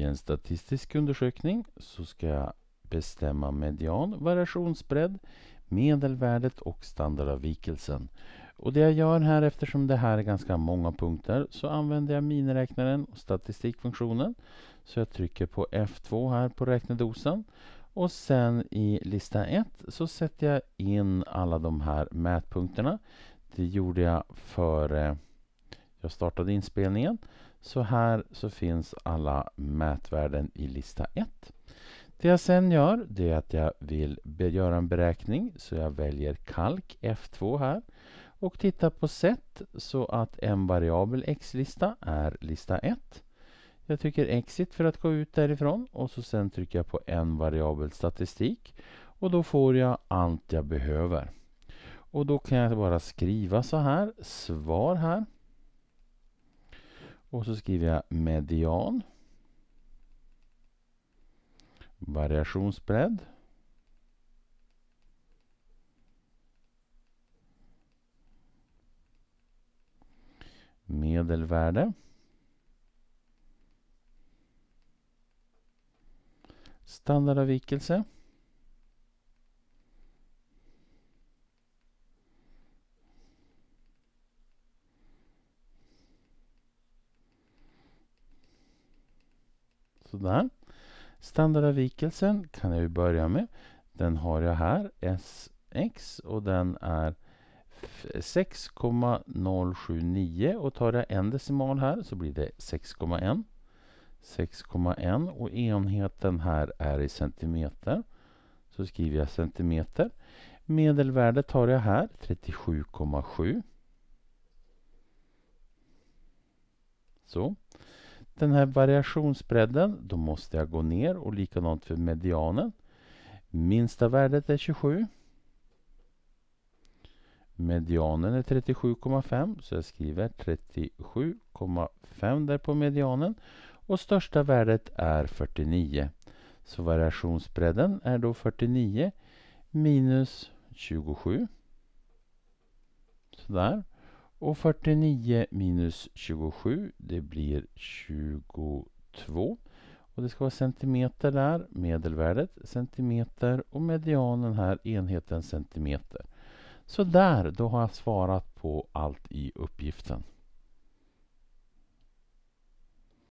I en statistisk undersökning så ska jag bestämma median, variationsbredd, medelvärdet och standardavvikelsen. Och det jag gör här, eftersom det här är ganska många punkter, så använder jag miniräknaren och statistikfunktionen. Så jag trycker på F2 här på räknedosan. Och sen i lista 1 så sätter jag in alla de här mätpunkterna. Det gjorde jag före jag startade inspelningen. Så här så finns alla mätvärden i lista 1. Det jag sen gör det är att jag vill göra en beräkning så jag väljer kalk F2 här och tittar på sätt så att en variabel x-lista är lista 1. Jag trycker exit för att gå ut därifrån och så sen trycker jag på en variabel statistik och då får jag allt jag behöver. Och då kan jag bara skriva så här, svar här. Och så skriver jag median. Variationsbredd. Medelvärde. Standardavvikelse. Sådär. Standardavvikelsen kan jag ju börja med. Den har jag här, SX, och den är 6,079 och tar jag en decimal här så blir det 6,1. 6,1 och enheten här är i centimeter. Så skriver jag centimeter. Medelvärdet tar jag här, 37,7. Så den här variationsbredden, då måste jag gå ner och likadant för medianen. Minsta värdet är 27. Medianen är 37,5 så jag skriver 37,5 där på medianen och största värdet är 49. Så variationsbredden är då 49 minus 27. Sådär. Och 49 minus 27, det blir 22. Och det ska vara centimeter där, medelvärdet centimeter och medianen här enheten centimeter. Så där, då har jag svarat på allt i uppgiften.